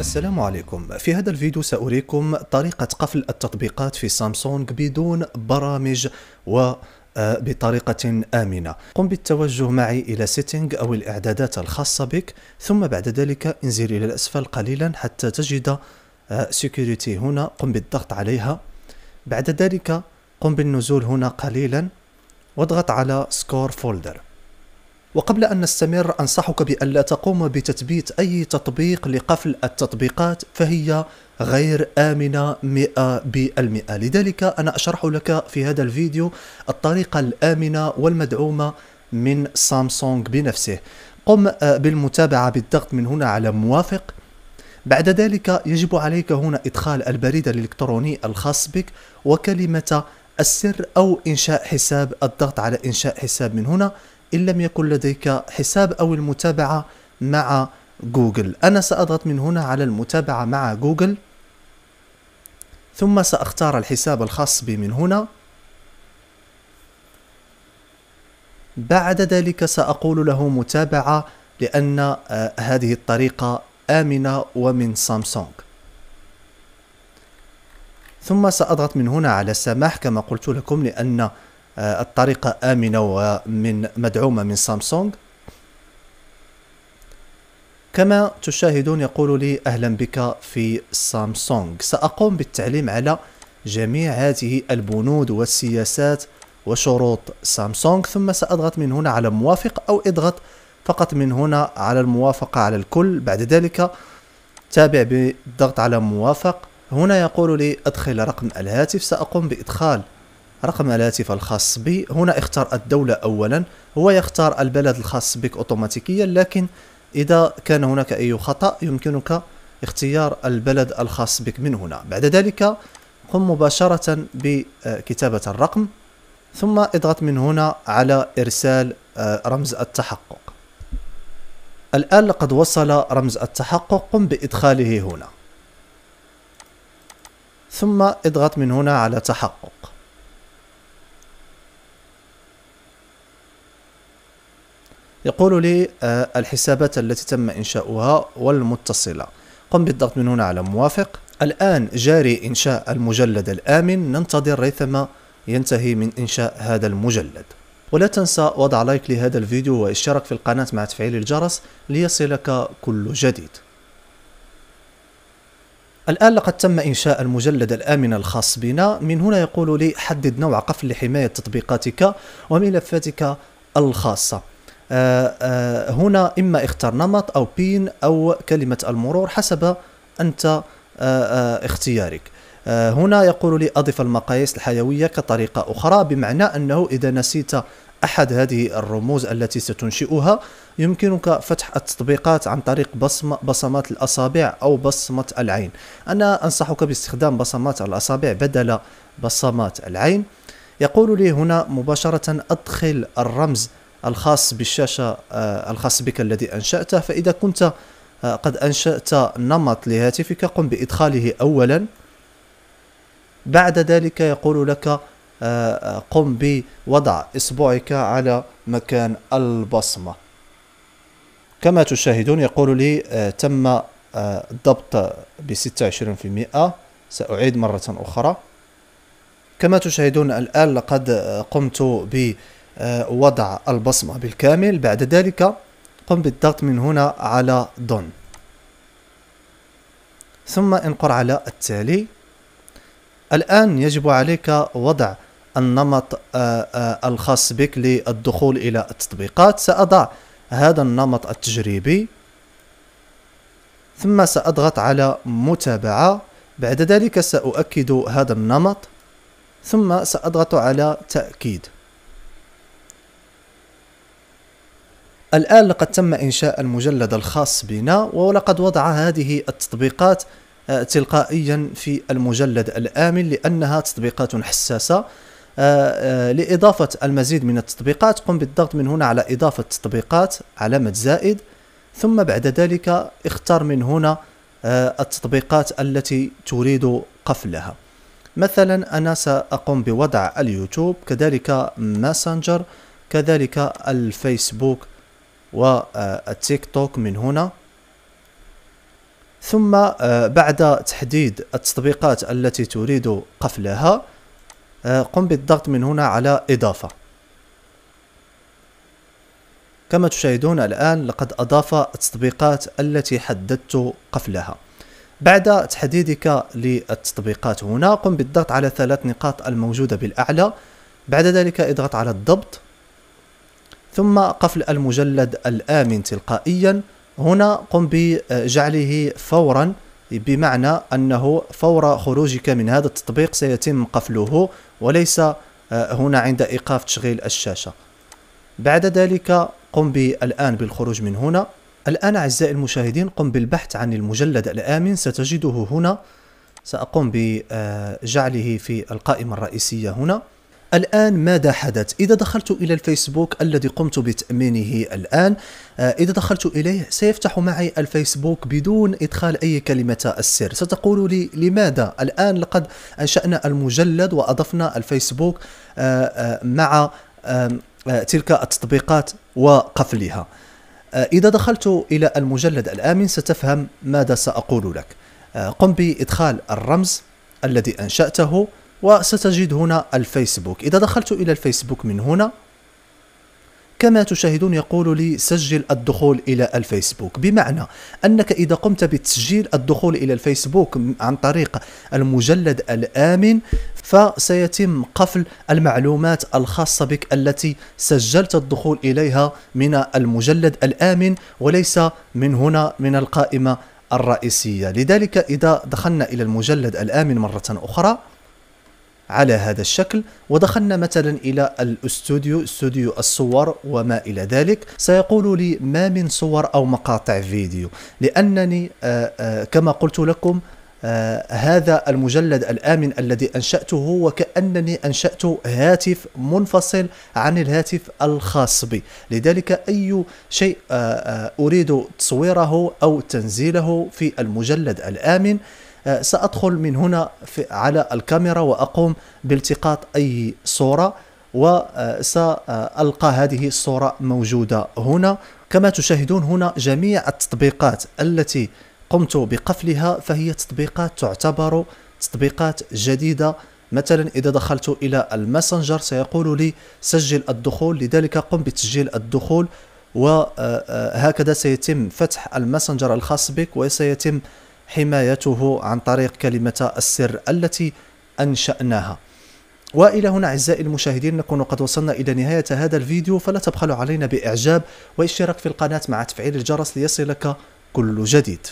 السلام عليكم في هذا الفيديو سأريكم طريقة قفل التطبيقات في سامسونج بدون برامج و آه، بطريقة آمنة قم بالتوجه معي إلى سيتنج أو الإعدادات الخاصة بك ثم بعد ذلك انزل إلى الأسفل قليلا حتى تجد سيكوريتي آه، هنا قم بالضغط عليها بعد ذلك قم بالنزول هنا قليلا واضغط على سكور فولدر وقبل أن نستمر أنصحك بأن لا تقوم بتثبيت أي تطبيق لقفل التطبيقات فهي غير آمنة 100% لذلك أنا أشرح لك في هذا الفيديو الطريقة الآمنة والمدعومة من سامسونج بنفسه قم آه، بالمتابعة بالضغط من هنا على موافق بعد ذلك يجب عليك هنا إدخال البريد الإلكتروني الخاص بك وكلمة السر أو إنشاء حساب الضغط على إنشاء حساب من هنا إن لم يكن لديك حساب أو المتابعة مع جوجل أنا سأضغط من هنا على المتابعة مع جوجل ثم سأختار الحساب الخاص بي من هنا بعد ذلك سأقول له متابعة لأن آه، هذه الطريقة آمنة ومن سامسونج ثم سأضغط من هنا على السماح كما قلت لكم لأن آه، الطريقة آمنة ومن مدعومة من سامسونج كما تشاهدون يقول لي أهلا بك في سامسونج سأقوم بالتعليم على جميع هذه البنود والسياسات وشروط سامسونج ثم سأضغط من هنا على موافق أو اضغط فقط من هنا على الموافقة على الكل بعد ذلك تابع بالضغط على موافق هنا يقول لي أدخل رقم الهاتف سأقوم بإدخال رقم الهاتف الخاص بي هنا اختار الدولة أولا هو يختار البلد الخاص بك أوتوماتيكيا لكن إذا كان هناك أي خطأ يمكنك اختيار البلد الخاص بك من هنا بعد ذلك قم مباشرة بكتابة الرقم ثم اضغط من هنا على إرسال آه، رمز التحقق الآن لقد وصل رمز التحقق قم بإدخاله هنا ثم اضغط من هنا على تحقق يقول لي آه، الحسابات التي تم إنشاؤها والمتصلة قم بالضغط من هنا على موافق الآن جاري إنشاء المجلد الآمن ننتظر ريثما ينتهي من إنشاء هذا المجلد ولا تنسى وضع لايك لهذا الفيديو واشترك في القناة مع تفعيل الجرس ليصلك كل جديد الآن لقد تم إنشاء المجلد الآمن الخاص بنا من هنا يقول لي حدد نوع قفل لحماية تطبيقاتك وملفاتك الخاصة آه، آه، هنا إما اختر نمط أو بين أو كلمة المرور حسب أنت آه، اختيارك هنا يقول لي أضف المقاييس الحيوية كطريقة أخرى بمعنى أنه إذا نسيت أحد هذه الرموز التي ستنشئها يمكنك فتح التطبيقات عن طريق بصم بصمات الأصابع أو بصمة العين أنا أنصحك باستخدام بصمات الأصابع بدل بصمات العين يقول لي هنا مباشرة أدخل الرمز الخاص بالشاشة آه، الخاص بك الذي أنشأته فإذا كنت آه، قد أنشأت نمط لهاتفك قم بإدخاله أولا بعد ذلك يقول لك آه، قم بوضع إصبعك على مكان البصمة كما تشاهدون يقول لي تم الضبط ب 26% سأعيد مرة أخرى كما تشاهدون الآن لقد قمت ب آه، وضع البصمة بالكامل بعد ذلك قم بالضغط من هنا على دون ثم انقر على التالي الآن يجب عليك وضع النمط آه، آه، الخاص بك للدخول إلى التطبيقات سأضع هذا النمط التجريبي ثم سأضغط على متابعة بعد ذلك سأؤكد هذا النمط ثم سأضغط على تأكيد الآن لقد تم إنشاء المجلد الخاص بنا ولقد وضع هذه التطبيقات آه، تلقائيا في المجلد الآمن لأنها تطبيقات حساسة آه، آه، لإضافة المزيد من التطبيقات قم بالضغط من هنا على إضافة تطبيقات علامة زائد ثم بعد ذلك اختر من هنا التطبيقات التي تريد قفلها مثلا أنا سأقوم بوضع اليوتيوب كذلك ماسنجر كذلك الفيسبوك والتيك آه، توك من هنا ثم آه، بعد تحديد التطبيقات التي تريد قفلها آه، قم بالضغط من هنا على إضافة كما تشاهدون الآن لقد أضاف التطبيقات التي حددت قفلها بعد تحديدك للتطبيقات هنا قم بالضغط على ثلاث نقاط الموجودة بالأعلى بعد ذلك اضغط على الضبط ثم قفل المجلد الآمن تلقائيا هنا قم بجعله فورا بمعنى أنه فور خروجك من هذا التطبيق سيتم قفله وليس آه، هنا عند إيقاف تشغيل الشاشة بعد ذلك قم الآن بالخروج من هنا الآن أعزائي المشاهدين قم بالبحث عن المجلد الآمن ستجده هنا سأقوم بجعله في القائمة الرئيسية هنا الآن ماذا حدث؟ إذا دخلت إلى الفيسبوك الذي قمت بتأمينه الآن آه، إذا دخلت إليه سيفتح معي الفيسبوك بدون إدخال أي كلمة السر ستقول لي لماذا؟ الآن لقد أنشأنا المجلد وأضفنا الفيسبوك آه، آه، مع تلك التطبيقات وقفلها إذا دخلت إلى المجلد الآمن ستفهم ماذا سأقول لك قم بإدخال الرمز الذي أنشأته وستجد هنا الفيسبوك إذا دخلت إلى الفيسبوك من هنا كما تشاهدون يقول لي سجل الدخول إلى الفيسبوك بمعنى أنك إذا قمت بتسجيل الدخول إلى الفيسبوك عن طريق المجلد الآمن فسيتم قفل المعلومات الخاصة بك التي سجلت الدخول إليها من المجلد الآمن وليس من هنا من القائمة الرئيسية لذلك إذا دخلنا إلى المجلد الآمن مرة أخرى على هذا الشكل ودخلنا مثلا إلى الاستوديو استوديو الصور وما إلى ذلك سيقول لي ما من صور أو مقاطع فيديو لأنني آه، آه، كما قلت لكم آه هذا المجلد الآمن الذي أنشأته وكأنني أنشأت هاتف منفصل عن الهاتف الخاص بي لذلك أي شيء آه آه أريد تصويره أو تنزيله في المجلد الآمن آه، سأدخل من هنا على الكاميرا وأقوم بالتقاط أي صورة وسألقى آه، هذه الصورة موجودة هنا كما تشاهدون هنا جميع التطبيقات التي قمت بقفلها فهي تطبيقات تعتبر تطبيقات جديدة مثلا إذا دخلت إلى الماسنجر سيقول لي سجل الدخول لذلك قم بتسجيل الدخول وهكذا آه، سيتم فتح الماسنجر الخاص بك وسيتم حمايته عن طريق كلمة السر التي أنشأناها والى هنا اعزائي المشاهدين نكون قد وصلنا الى نهايه هذا الفيديو فلا تبخلوا علينا باعجاب واشتراك في القناه مع تفعيل الجرس ليصلك كل جديد